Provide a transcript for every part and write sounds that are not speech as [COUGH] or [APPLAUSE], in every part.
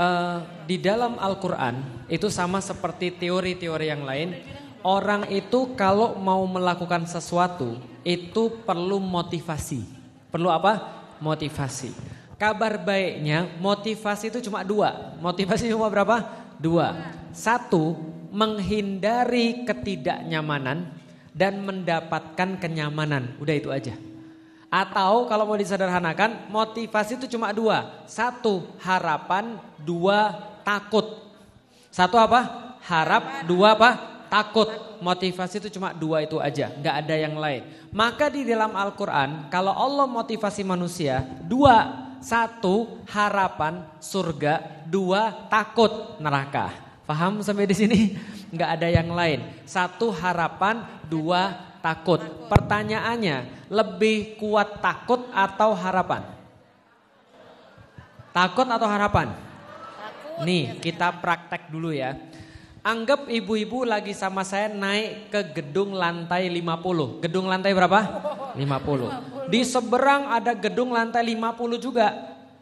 uh, di dalam Al-Quran itu sama seperti teori-teori yang lain. Orang itu kalau mau melakukan sesuatu itu perlu motivasi. Perlu apa? Motivasi. Kabar baiknya motivasi itu cuma dua. Motivasi cuma berapa? Dua. Satu, menghindari ketidaknyamanan dan mendapatkan kenyamanan. Udah itu aja. Atau kalau mau disederhanakan, motivasi itu cuma dua. Satu, harapan. Dua, takut. Satu apa? Harap. Dua apa? Takut. Motivasi itu cuma dua itu aja. nggak ada yang lain. Maka di dalam Al-Quran, kalau Allah motivasi manusia, dua. Satu, harapan surga. Dua, takut neraka. Paham sampai di sini? Nggak ada yang lain. Satu harapan, dua takut. Pertanyaannya, lebih kuat takut atau harapan? Takut atau harapan? Nih, kita praktek dulu ya. Anggap ibu-ibu lagi sama saya naik ke gedung lantai 50. Gedung lantai berapa? 50. Di seberang ada gedung lantai 50 juga.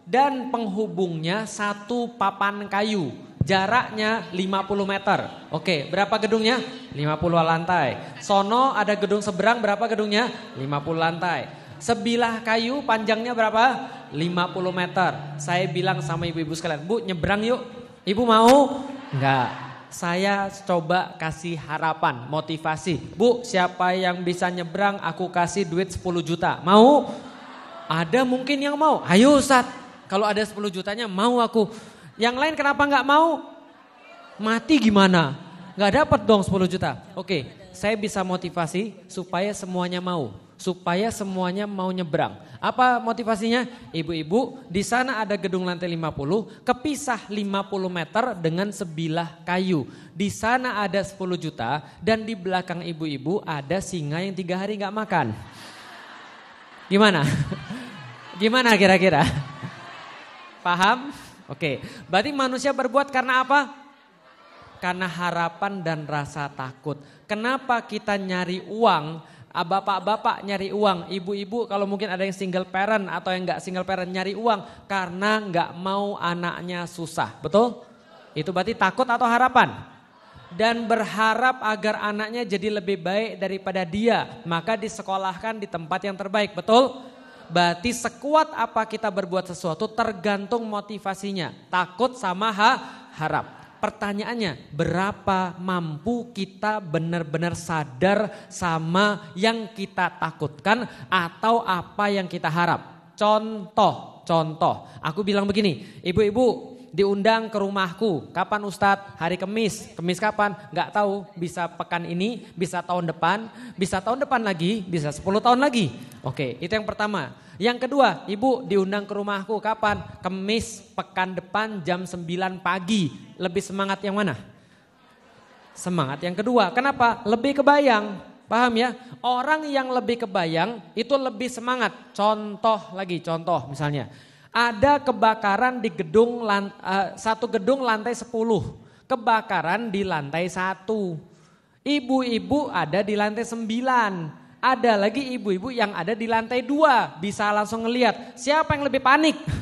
Dan penghubungnya satu papan kayu. Jaraknya 50 meter. Oke, berapa gedungnya? 50 lantai. Sono ada gedung seberang berapa gedungnya? 50 lantai. Sebilah kayu panjangnya berapa? 50 meter. Saya bilang sama ibu-ibu sekalian, "Bu, nyebrang yuk." Ibu mau? Enggak saya coba kasih harapan, motivasi. Bu, siapa yang bisa nyebrang aku kasih duit 10 juta. Mau? Ada mungkin yang mau. Ayo Ustaz. Kalau ada 10 jutanya mau aku. Yang lain kenapa nggak mau? Mati gimana? Nggak dapat dong 10 juta. Oke, okay, saya bisa motivasi supaya semuanya mau. Supaya semuanya mau nyebrang. Apa motivasinya? Ibu-ibu, di sana ada gedung lantai 50, kepisah 50 meter dengan sebilah kayu. Di sana ada 10 juta dan di belakang ibu-ibu ada singa yang tiga hari nggak makan. Gimana? [LAUGHS] Gimana kira-kira? Paham? Oke, berarti manusia berbuat karena apa? Karena harapan dan rasa takut. Kenapa kita nyari uang? Ah, bapak-bapak nyari uang, ibu-ibu kalau mungkin ada yang single parent atau yang nggak single parent nyari uang karena nggak mau anaknya susah, betul? Itu berarti takut atau harapan? dan berharap agar anaknya jadi lebih baik daripada dia, maka disekolahkan di tempat yang terbaik, betul? berarti sekuat apa kita berbuat sesuatu tergantung motivasinya. Takut sama ha, harap. Pertanyaannya, berapa mampu kita benar-benar sadar sama yang kita takutkan atau apa yang kita harap? Contoh, contoh. Aku bilang begini, ibu-ibu diundang ke rumahku. Kapan Ustadz? Hari Kemis. Kemis kapan? Gak tahu. Bisa pekan ini, bisa tahun depan, bisa tahun depan lagi, bisa 10 tahun lagi. Oke, itu yang pertama. Yang kedua, ibu diundang ke rumahku. Kapan? Kemis pekan depan jam 9 pagi. Lebih semangat yang mana? Semangat yang kedua. Kenapa? Lebih kebayang. Paham ya? Orang yang lebih kebayang itu lebih semangat. Contoh lagi, contoh misalnya. Ada kebakaran di gedung eh, satu gedung lantai 10, kebakaran di lantai satu. Ibu-ibu ada di lantai 9, ada lagi ibu-ibu yang ada di lantai 2, bisa langsung ngelihat siapa yang lebih panik. [LAUGHS]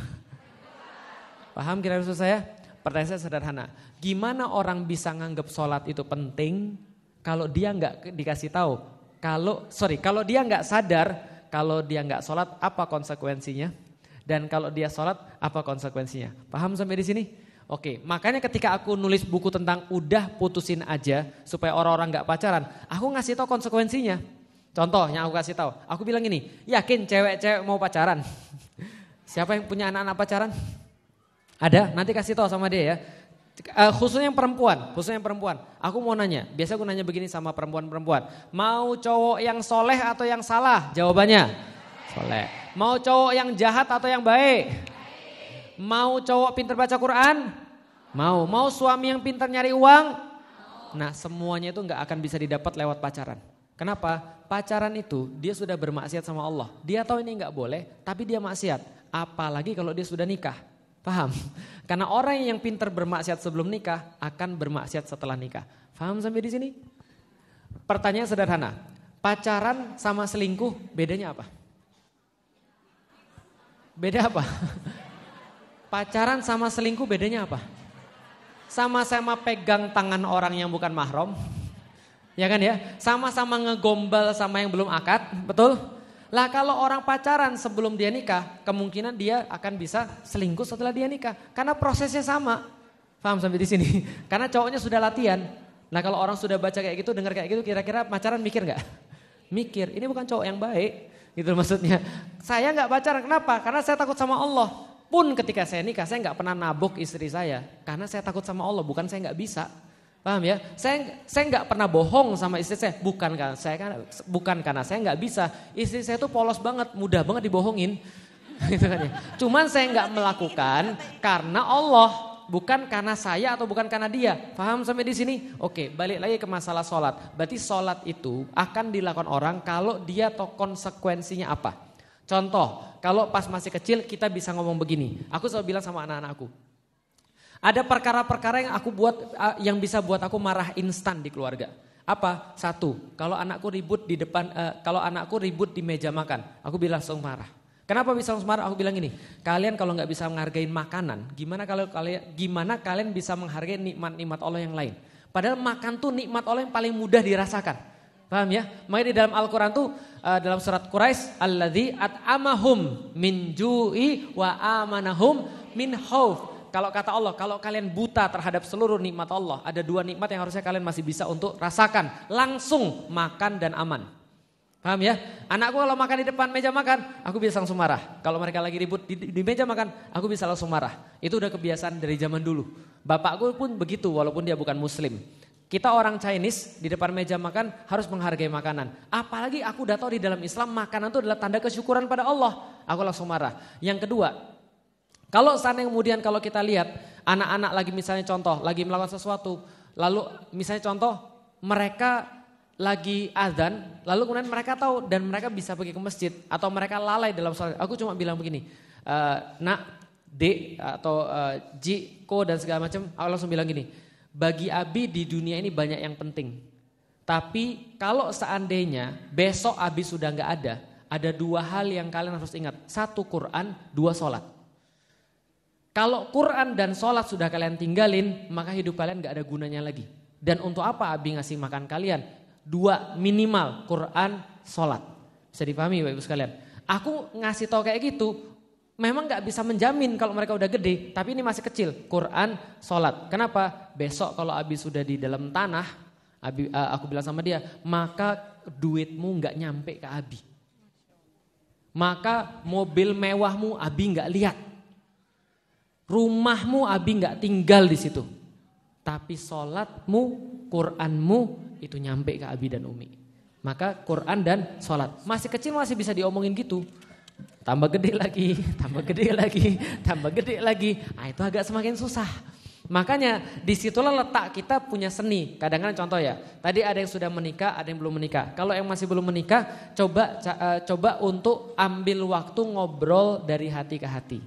Paham kira-kira maksud saya? Pertanyaan saya sederhana, gimana orang bisa nganggap sholat itu penting kalau dia nggak dikasih tahu? Kalau sorry, kalau dia nggak sadar, kalau dia nggak sholat, apa konsekuensinya? Dan kalau dia sholat, apa konsekuensinya? Paham sampai di sini? Oke, makanya ketika aku nulis buku tentang udah putusin aja supaya orang-orang gak pacaran, aku ngasih tau konsekuensinya. Contoh yang aku kasih tau. aku bilang gini, yakin cewek-cewek mau pacaran? [LAUGHS] Siapa yang punya anak-anak pacaran? Ada, nanti kasih tau sama dia ya. Uh, eh, khususnya yang perempuan, khususnya yang perempuan. Aku mau nanya, biasa aku nanya begini sama perempuan-perempuan. Mau cowok yang soleh atau yang salah? Jawabannya, soleh. Mau cowok yang jahat atau yang baik? Mau cowok pinter baca Quran? Mau. Mau suami yang pinter nyari uang? Nah semuanya itu nggak akan bisa didapat lewat pacaran. Kenapa? Pacaran itu dia sudah bermaksiat sama Allah. Dia tahu ini nggak boleh, tapi dia maksiat. Apalagi kalau dia sudah nikah. Paham? [LAUGHS] Karena orang yang pinter bermaksiat sebelum nikah akan bermaksiat setelah nikah. Paham sampai di sini? Pertanyaan sederhana. Pacaran sama selingkuh bedanya apa? Beda apa? Pacaran sama selingkuh bedanya apa? Sama-sama pegang tangan orang yang bukan mahram. Ya kan ya? Sama-sama ngegombal sama yang belum akad, betul? Lah kalau orang pacaran sebelum dia nikah, kemungkinan dia akan bisa selingkuh setelah dia nikah karena prosesnya sama. Paham sampai di sini? [LAUGHS] Karena cowoknya sudah latihan. Nah, kalau orang sudah baca kayak gitu, dengar kayak gitu kira-kira pacaran mikir nggak? Mikir. Ini bukan cowok yang baik. Itu maksudnya. Saya nggak pacaran kenapa? Karena saya takut sama Allah. Pun ketika saya nikah saya nggak pernah nabok istri saya karena saya takut sama Allah, bukan saya nggak bisa. Paham ya? Saya saya nggak pernah bohong sama istri saya, bukan kan? Saya kan bukan karena saya nggak bisa. Istri saya tuh polos banget, mudah banget dibohongin. [LAUGHS] gitu kan ya. Cuman saya nggak melakukan karena Allah bukan karena saya atau bukan karena dia. Paham sampai di sini? Oke, balik lagi ke masalah sholat. Berarti sholat itu akan dilakukan orang kalau dia tahu konsekuensinya apa. Contoh, kalau pas masih kecil kita bisa ngomong begini. Aku selalu bilang sama anak-anakku. Ada perkara-perkara yang aku buat eh, yang bisa buat aku marah instan di keluarga. Apa? Satu, kalau anakku ribut di depan uh, kalau anakku ribut di meja makan, aku bilang langsung marah. Kenapa bisa langsung marah? Aku bilang ini, kalian kalau nggak bisa menghargai makanan, gimana kalau kalian gimana kalian bisa menghargai nikmat-nikmat Allah yang lain? Padahal makan tuh nikmat Allah yang paling mudah dirasakan. Paham ya? Makanya di dalam Al-Qur'an tuh uh, dalam surat Quraisy, at at'amahum min ju'i wa amanahum min hauf. Kalau kata Allah, kalau kalian buta terhadap seluruh nikmat Allah, ada dua nikmat yang harusnya kalian masih bisa untuk rasakan, langsung makan dan aman. Paham ya? Anakku kalau makan di depan meja makan, aku bisa langsung marah. Kalau mereka lagi ribut di, di meja makan, aku bisa langsung marah. Itu udah kebiasaan dari zaman dulu. Bapakku pun begitu walaupun dia bukan muslim. Kita orang Chinese di depan meja makan harus menghargai makanan. Apalagi aku udah tahu di dalam Islam makanan itu adalah tanda kesyukuran pada Allah. Aku langsung marah. Yang kedua, kalau sana kemudian kalau kita lihat anak-anak lagi misalnya contoh lagi melakukan sesuatu, lalu misalnya contoh mereka lagi azan, lalu kemudian mereka tahu dan mereka bisa pergi ke masjid atau mereka lalai dalam sholat. Aku cuma bilang begini, e, nak, d atau e, eh, J, ko dan segala macam. Allah langsung bilang gini, bagi Abi di dunia ini banyak yang penting. Tapi kalau seandainya besok Abi sudah nggak ada, ada dua hal yang kalian harus ingat. Satu Quran, dua sholat. Kalau Quran dan sholat sudah kalian tinggalin, maka hidup kalian nggak ada gunanya lagi. Dan untuk apa Abi ngasih makan kalian? dua minimal Quran, sholat. Bisa dipahami Bapak Ibu sekalian. Aku ngasih tau kayak gitu, memang nggak bisa menjamin kalau mereka udah gede, tapi ini masih kecil. Quran, sholat. Kenapa? Besok kalau Abi sudah di dalam tanah, Abi, eh, aku bilang sama dia, maka duitmu nggak nyampe ke Abi. Maka mobil mewahmu Abi nggak lihat. Rumahmu Abi nggak tinggal di situ. Tapi sholatmu, Quranmu itu nyampe ke Abi dan Umi. Maka Quran dan sholat. Masih kecil masih bisa diomongin gitu. Tambah gede lagi, [LAUGHS] tambah gede lagi, tambah gede lagi. Nah itu agak semakin susah. Makanya disitulah letak kita punya seni. Kadang-kadang contoh ya, tadi ada yang sudah menikah, ada yang belum menikah. Kalau yang masih belum menikah, coba eh, coba untuk ambil waktu ngobrol dari hati ke hati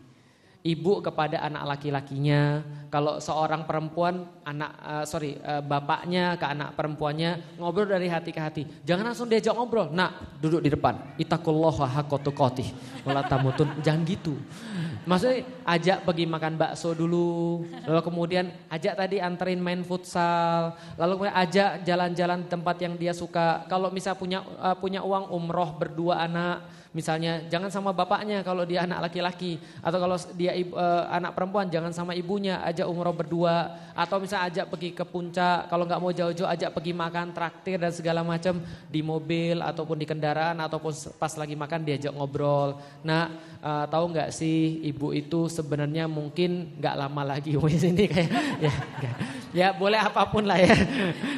ibu kepada anak laki-lakinya. Kalau seorang perempuan, anak uh, sorry uh, bapaknya ke anak perempuannya ngobrol dari hati ke hati. Jangan langsung diajak ngobrol. Nak duduk di depan. Itakullaha hakotukotih. Melatamutun. Jangan gitu. Maksudnya ajak pergi makan bakso dulu. Lalu kemudian ajak tadi anterin main futsal. Lalu kemudian ajak jalan-jalan tempat yang dia suka. Kalau misal punya uh, punya uang umroh berdua anak Misalnya jangan sama bapaknya kalau dia anak laki-laki atau kalau dia ibu, e, anak perempuan jangan sama ibunya, ajak umroh berdua atau misalnya ajak pergi ke puncak, kalau nggak mau jauh-jauh ajak pergi makan traktir dan segala macam di mobil ataupun di kendaraan ataupun pas lagi makan diajak ngobrol. Nah, e, tahu nggak sih ibu itu sebenarnya mungkin nggak lama lagi di [LAUGHS] ini kayak ya, ya. boleh apapun lah ya. [LAUGHS]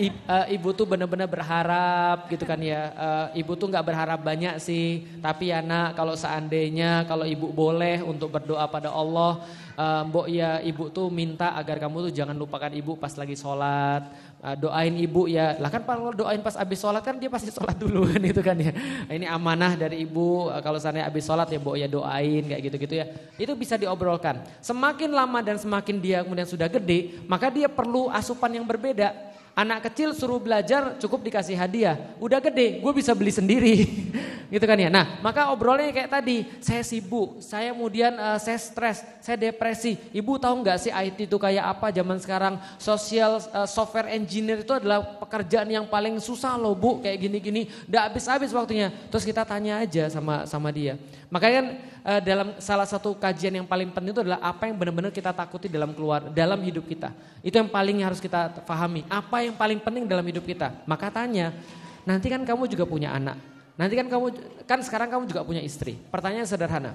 Eh, ibu tuh benar-benar berharap gitu kan ya. Ibu tuh nggak berharap banyak sih tapi ya nak kalau seandainya kalau ibu boleh untuk berdoa pada Allah. Uh, mbok ya ibu tuh minta agar kamu tuh jangan lupakan ibu pas lagi sholat uh, doain ibu ya lah kan kalau doain pas abis sholat kan dia pasti [LAUGHS] sholat dulu kan itu kan ya nah, ini amanah dari ibu uh, kalau seandainya abis sholat ya mbok ya doain kayak gitu gitu ya itu bisa diobrolkan semakin lama dan semakin dia kemudian sudah gede maka dia perlu asupan yang berbeda Anak kecil suruh belajar cukup dikasih hadiah. Udah gede, gue bisa beli sendiri. [LAUGHS] gitu kan ya. Nah, maka obrolannya kayak tadi, saya sibuk, saya kemudian uh, saya stres, saya depresi. Ibu tahu nggak sih IT itu kayak apa zaman sekarang? Social uh, software engineer itu adalah pekerjaan yang paling susah loh, Bu, kayak gini-gini. Udah habis-habis waktunya. Terus kita tanya aja sama sama dia. Makanya kan uh, dalam salah satu kajian yang paling penting itu adalah apa yang benar-benar kita takuti dalam keluar dalam hidup kita. Itu yang paling harus kita pahami. Apa yang paling penting dalam hidup kita? Maka tanya, nanti kan kamu juga punya anak. Nanti kan kamu kan sekarang kamu juga punya istri. Pertanyaan sederhana.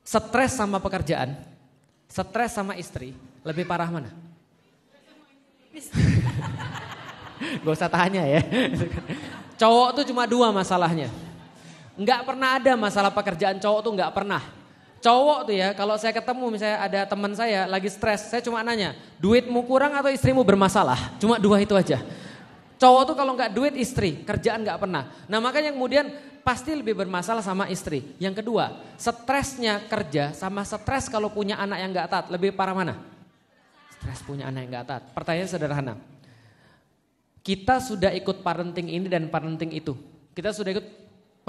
Stres sama pekerjaan, stres sama istri, lebih parah mana? [LAUGHS] Gak usah tanya ya. [LAUGHS] Cowok tuh cuma dua masalahnya. Nggak pernah ada masalah pekerjaan cowok tuh nggak pernah. Cowok tuh ya, kalau saya ketemu misalnya ada teman saya lagi stres, saya cuma nanya, duitmu kurang atau istrimu bermasalah? Cuma dua itu aja. Cowok tuh kalau nggak duit istri, kerjaan nggak pernah. Nah makanya kemudian pasti lebih bermasalah sama istri. Yang kedua, stresnya kerja sama stres kalau punya anak yang nggak taat, lebih parah mana? Stres punya anak yang nggak taat. Pertanyaan sederhana, kita sudah ikut parenting ini dan parenting itu. Kita sudah ikut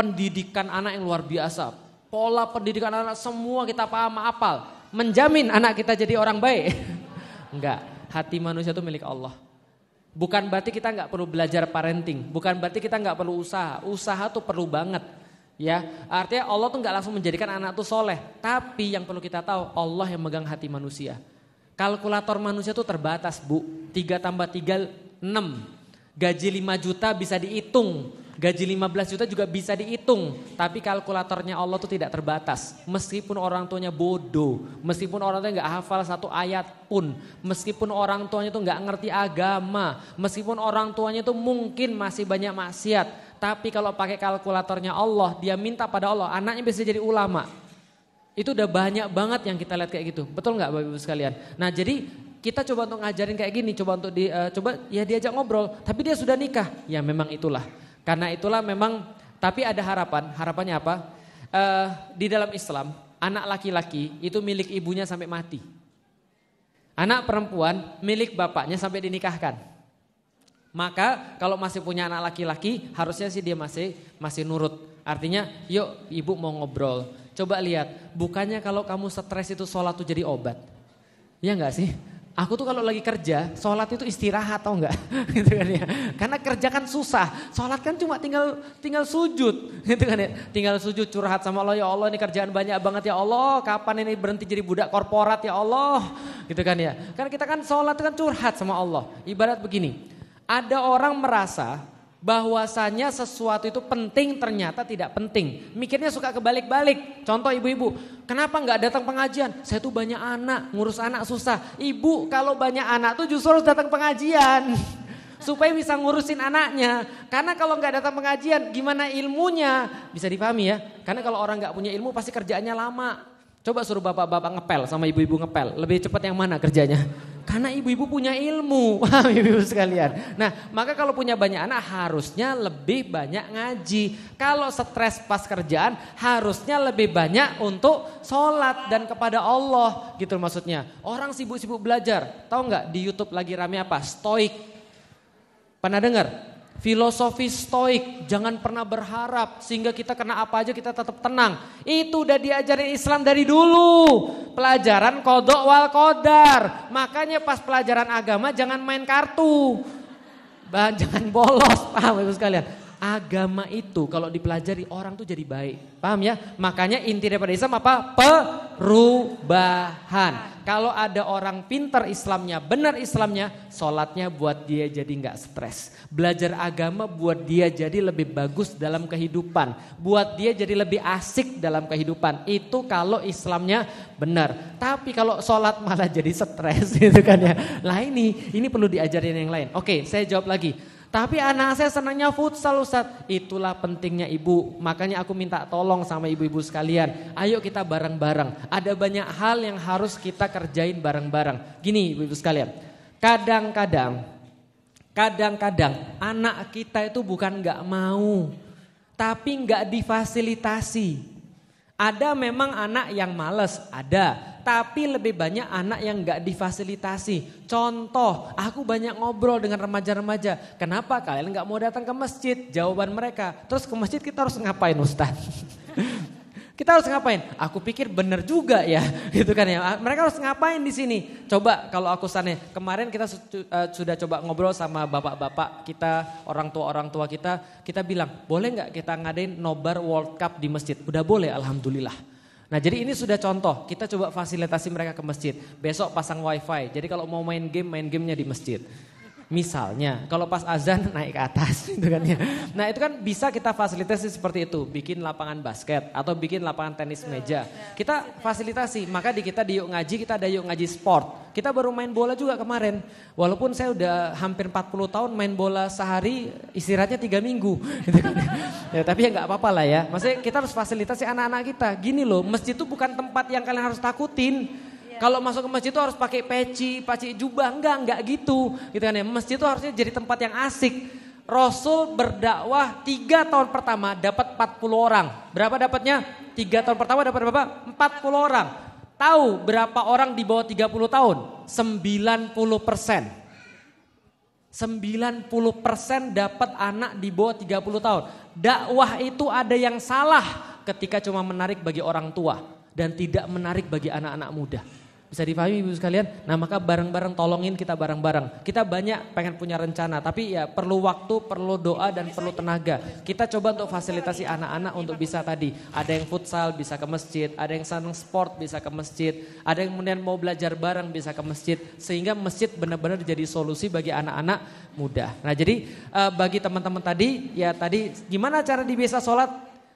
pendidikan anak yang luar biasa. Pola pendidikan anak semua kita paham, apal. Menjamin anak kita jadi orang baik. [LAUGHS] Enggak, hati manusia itu milik Allah. Bukan berarti kita nggak perlu belajar parenting, bukan berarti kita nggak perlu usaha. Usaha tuh perlu banget. Ya, artinya Allah tuh nggak langsung menjadikan anak tuh soleh, tapi yang perlu kita tahu Allah yang megang hati manusia. Kalkulator manusia tuh terbatas, Bu. 3 tambah tiga enam. Gaji 5 juta bisa dihitung Gaji 15 juta juga bisa dihitung, tapi kalkulatornya Allah tuh tidak terbatas. Meskipun orang tuanya bodoh, meskipun orang tuanya nggak hafal satu ayat pun, meskipun orang tuanya tuh nggak ngerti agama, meskipun orang tuanya tuh mungkin masih banyak maksiat, tapi kalau pakai kalkulatornya Allah, dia minta pada Allah, anaknya bisa jadi ulama. Itu udah banyak banget yang kita lihat kayak gitu. Betul nggak Bapak Ibu sekalian? Nah, jadi kita coba untuk ngajarin kayak gini, coba untuk di, uh, coba ya diajak ngobrol, tapi dia sudah nikah. Ya memang itulah. Karena itulah memang tapi ada harapan. Harapannya apa? Uh, di dalam Islam anak laki-laki itu milik ibunya sampai mati. Anak perempuan milik bapaknya sampai dinikahkan. Maka kalau masih punya anak laki-laki harusnya sih dia masih masih nurut. Artinya yuk ibu mau ngobrol. Coba lihat, bukannya kalau kamu stres itu sholat itu jadi obat. Iya enggak sih? Aku tuh kalau lagi kerja, sholat itu istirahat atau enggak? [LAUGHS] gitu kan ya. Karena kerja kan susah, sholat kan cuma tinggal tinggal sujud, [LAUGHS] gitu kan ya. Tinggal sujud curhat sama Allah ya Allah ini kerjaan banyak banget ya Allah. Kapan ini berhenti jadi budak korporat ya Allah, gitu kan ya. Karena kita kan sholat kan curhat sama Allah. Ibarat begini, ada orang merasa bahwasanya sesuatu itu penting ternyata tidak penting. Mikirnya suka kebalik-balik. Contoh ibu-ibu, kenapa nggak datang pengajian? Saya tuh banyak anak, ngurus anak susah. Ibu kalau banyak anak tuh justru harus datang pengajian. [LAUGHS] Supaya bisa ngurusin anaknya. Karena kalau nggak datang pengajian, gimana ilmunya? Bisa dipahami ya? Karena kalau orang nggak punya ilmu pasti kerjaannya lama. Coba suruh bapak-bapak ngepel sama ibu-ibu ngepel. Lebih cepat yang mana kerjanya? Karena ibu-ibu punya ilmu, [LAUGHS] paham ibu-ibu sekalian. Nah, maka kalau punya banyak anak harusnya lebih banyak ngaji. Kalau stres pas kerjaan harusnya lebih banyak untuk sholat dan kepada Allah gitu maksudnya. Orang sibuk-sibuk belajar, tahu nggak di YouTube lagi rame apa? Stoik. Pernah dengar? Filosofi stoik, jangan pernah berharap sehingga kita kena apa aja kita tetap tenang. Itu udah diajarin Islam dari dulu. Pelajaran kodok wal kodar. Makanya pas pelajaran agama jangan main kartu. [LAUGHS] Jangan bolos, paham ibu sekalian agama itu kalau dipelajari orang tuh jadi baik. Paham ya? Makanya inti daripada Islam apa? Perubahan. Kalau ada orang pintar Islamnya, benar Islamnya, sholatnya buat dia jadi nggak stres. Belajar agama buat dia jadi lebih bagus dalam kehidupan. Buat dia jadi lebih asik dalam kehidupan. Itu kalau Islamnya benar. Tapi kalau sholat malah [LAUGHS] jadi stres gitu kan ya. Nah ini, ini perlu diajarin yang lain. Oke, saya jawab lagi. Tapi anak saya senangnya futsal Ustaz. Itulah pentingnya ibu. Makanya aku minta tolong sama ibu-ibu sekalian. Ayo kita bareng-bareng. Ada banyak hal yang harus kita kerjain bareng-bareng. Gini ibu-ibu sekalian. Kadang-kadang, kadang-kadang anak kita itu bukan gak mau. Tapi gak difasilitasi. Ada memang anak yang males, ada tapi lebih banyak anak yang nggak difasilitasi. Contoh, aku banyak ngobrol dengan remaja-remaja. Kenapa kalian nggak mau datang ke masjid? Jawaban mereka, terus ke masjid kita harus ngapain Ustaz? [LAUGHS] kita harus ngapain? Aku pikir benar juga ya, [LAUGHS] gitu kan ya. Ah, mereka harus ngapain di sini? Coba kalau aku sana kemarin kita uh, sudah coba ngobrol sama bapak-bapak kita, orang tua orang tua kita, kita bilang boleh nggak kita ngadain nobar World Cup di masjid? Udah boleh, alhamdulillah. Nah jadi ini sudah contoh, kita coba fasilitasi mereka ke masjid. Besok pasang wifi, jadi kalau mau main game, main gamenya di masjid. Misalnya, kalau pas azan [LAUGHS] naik ke atas gitu kan ya. Nah, itu kan bisa kita fasilitasi seperti itu, bikin lapangan basket atau bikin lapangan tenis meja. Kita fasilitasi, maka di kita di Yuk Ngaji kita ada Yuk Ngaji Sport. Kita baru main bola juga kemarin. Walaupun saya udah hampir 40 tahun main bola sehari, istirahatnya tiga minggu [LAUGHS] gitu kan. Ya. ya, tapi ya nggak apa-apa lah ya. Maksudnya kita harus fasilitasi anak-anak kita. Gini loh, masjid itu bukan tempat yang kalian harus takutin. Kalau masuk ke masjid itu harus pakai peci, pakai jubah, enggak, enggak gitu. Gitu kan ya. Masjid itu harusnya jadi tempat yang asik. Rasul berdakwah tiga tahun pertama dapat 40 orang. Berapa dapatnya? Tiga tahun pertama dapat berapa? 40 orang. Tahu berapa orang di bawah 30 tahun? 90 persen. 90 persen dapat anak di bawah 30 tahun. Dakwah itu ada yang salah ketika cuma menarik bagi orang tua dan tidak menarik bagi anak-anak muda. Bisa difahami Ibu sekalian? Nah maka bareng-bareng tolongin kita bareng-bareng. Kita banyak pengen punya rencana tapi ya perlu waktu, perlu doa dan perlu tenaga. Kita coba untuk fasilitasi anak-anak untuk bisa tadi. Ada yang futsal bisa ke masjid, ada yang senang sport bisa ke masjid, ada yang kemudian mau belajar bareng bisa ke masjid. Sehingga masjid benar-benar jadi solusi bagi anak-anak muda. Nah jadi eh, bagi teman-teman tadi ya tadi gimana cara bisa sholat?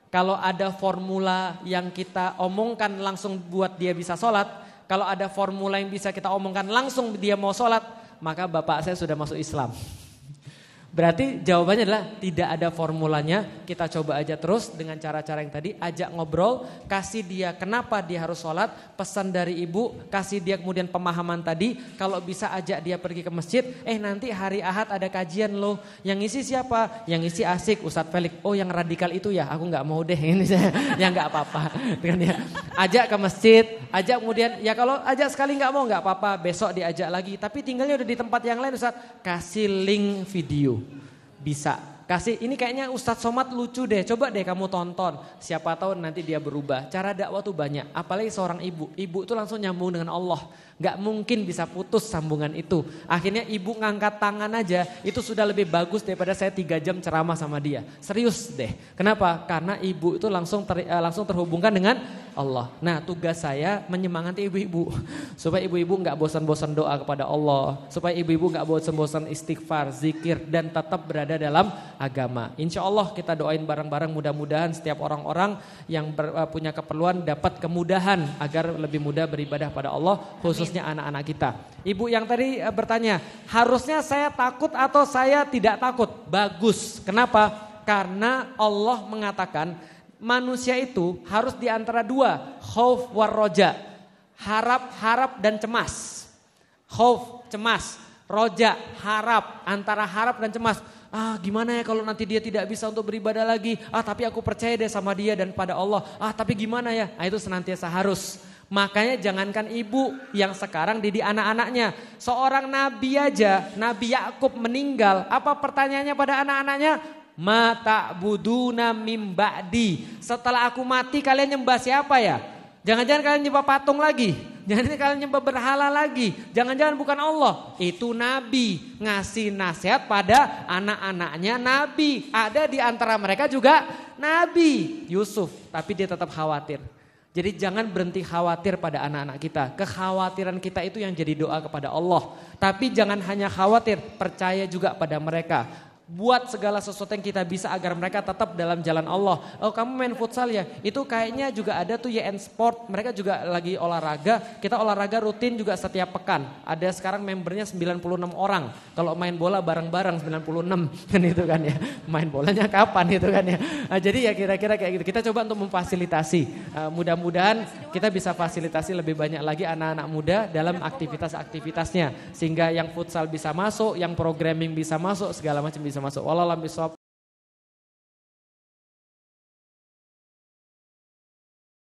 Kalau ada formula yang kita omongkan langsung buat dia bisa sholat, kalau ada formula yang bisa kita omongkan langsung dia mau sholat, maka bapak saya sudah masuk Islam. Berarti jawabannya adalah tidak ada formulanya, kita coba aja terus dengan cara-cara yang tadi, ajak ngobrol, kasih dia kenapa dia harus sholat, pesan dari ibu, kasih dia kemudian pemahaman tadi, kalau bisa ajak dia pergi ke masjid, eh nanti hari ahad ada kajian loh, yang isi siapa? Yang isi asik, Ustadz Felix, oh yang radikal itu ya, aku gak mau deh, [LAUGHS] ini saya, ya gak apa-apa. Dengan dia, ajak ke masjid, ajak kemudian, ya kalau ajak sekali gak mau gak apa-apa, besok diajak lagi, tapi tinggalnya udah di tempat yang lain Ustadz, kasih link video. Bisa. Kasih, ini kayaknya Ustadz Somad lucu deh, coba deh kamu tonton. Siapa tahu nanti dia berubah. Cara dakwah tuh banyak, apalagi seorang ibu. Ibu tuh langsung nyambung dengan Allah. Gak mungkin bisa putus sambungan itu. Akhirnya ibu ngangkat tangan aja itu sudah lebih bagus daripada saya tiga jam ceramah sama dia. Serius deh. Kenapa? Karena ibu itu langsung ter, eh, langsung terhubungkan dengan Allah. Nah tugas saya menyemangati ibu-ibu. [LAUGHS] Supaya ibu-ibu gak bosan-bosan doa kepada Allah. Supaya ibu-ibu gak bosan-bosan istighfar, zikir dan tetap berada dalam agama. Insya Allah kita doain bareng-bareng mudah-mudahan setiap orang-orang yang ber, eh, punya keperluan dapat kemudahan agar lebih mudah beribadah pada Allah khusus khususnya anak-anak kita. Ibu yang tadi eh, bertanya, harusnya saya takut atau saya tidak takut? Bagus. Kenapa? Karena Allah mengatakan manusia itu harus di antara dua, khauf war roja. Harap-harap dan cemas. Khauf, cemas. Roja, harap, antara harap dan cemas. Ah gimana ya kalau nanti dia tidak bisa untuk beribadah lagi. Ah tapi aku percaya deh sama dia dan pada Allah. Ah tapi gimana ya? Ah itu senantiasa harus. Makanya jangankan ibu yang sekarang didik anak-anaknya. Seorang nabi aja, Nabi Yakub meninggal. Apa pertanyaannya pada anak-anaknya? Mata buduna mimba'di. Setelah aku mati kalian nyembah siapa ya? Jangan-jangan kalian nyembah patung lagi. Jangan kalian nyembah berhala lagi. Jangan-jangan bukan Allah. Itu Nabi ngasih nasihat pada anak-anaknya Nabi. Ada di antara mereka juga Nabi Yusuf. Tapi dia tetap khawatir. Jadi jangan berhenti khawatir pada anak-anak kita. Kekhawatiran kita itu yang jadi doa kepada Allah. Tapi jangan hanya khawatir, percaya juga pada mereka buat segala sesuatu yang kita bisa agar mereka tetap dalam jalan Allah. Oh kamu main futsal ya, itu kayaknya juga ada tuh YN Sport, mereka juga lagi olahraga, kita olahraga rutin juga setiap pekan. Ada sekarang membernya 96 orang, kalau main bola bareng-bareng 96 [LAUGHS] kan itu kan ya, main bolanya kapan itu kan ya. Nah, jadi ya kira-kira kayak gitu, kita coba untuk memfasilitasi, uh, mudah-mudahan kita bisa fasilitasi lebih banyak lagi anak-anak muda dalam aktivitas-aktivitasnya. Sehingga yang futsal bisa masuk, yang programming bisa masuk, segala macam bisa bisa masuk walalam bisawab